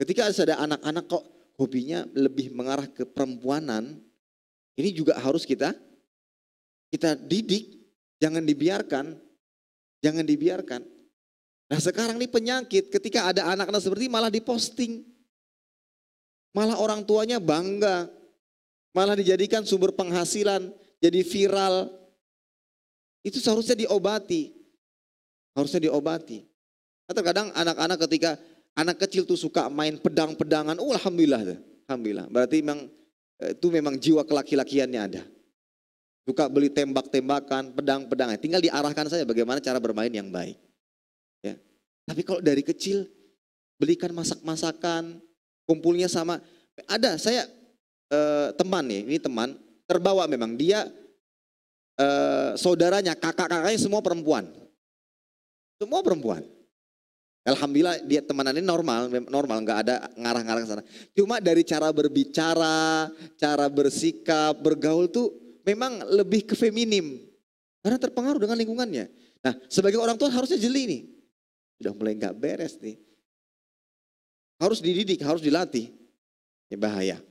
Ketika ada anak-anak kok hobinya lebih mengarah ke perempuanan, ini juga harus kita kita didik, jangan dibiarkan, jangan dibiarkan. Nah sekarang ini penyakit ketika ada anak-anak seperti malah diposting. Malah orang tuanya bangga. Malah dijadikan sumber penghasilan. Jadi viral. Itu seharusnya diobati. Harusnya diobati. Nah, terkadang anak-anak ketika Anak kecil tuh suka main pedang-pedangan. Oh, alhamdulillah, alhamdulillah. Berarti memang eh, itu memang jiwa kelaki-lakiannya ada. Suka beli tembak-tembakan, pedang-pedangan. Tinggal diarahkan saja bagaimana cara bermain yang baik. Ya. Tapi kalau dari kecil belikan masak-masakan, kumpulnya sama. Ada saya eh, teman nih, ini teman terbawa memang dia eh, saudaranya, kakak-kakaknya semua perempuan. Semua perempuan. Alhamdulillah dia temanannya normal, normal nggak ada ngarah-ngarah sana. Cuma dari cara berbicara, cara bersikap, bergaul tuh memang lebih ke feminim. Karena terpengaruh dengan lingkungannya. Nah, sebagai orang tua harusnya jeli nih. Sudah mulai nggak beres nih. Harus dididik, harus dilatih. Ya bahaya.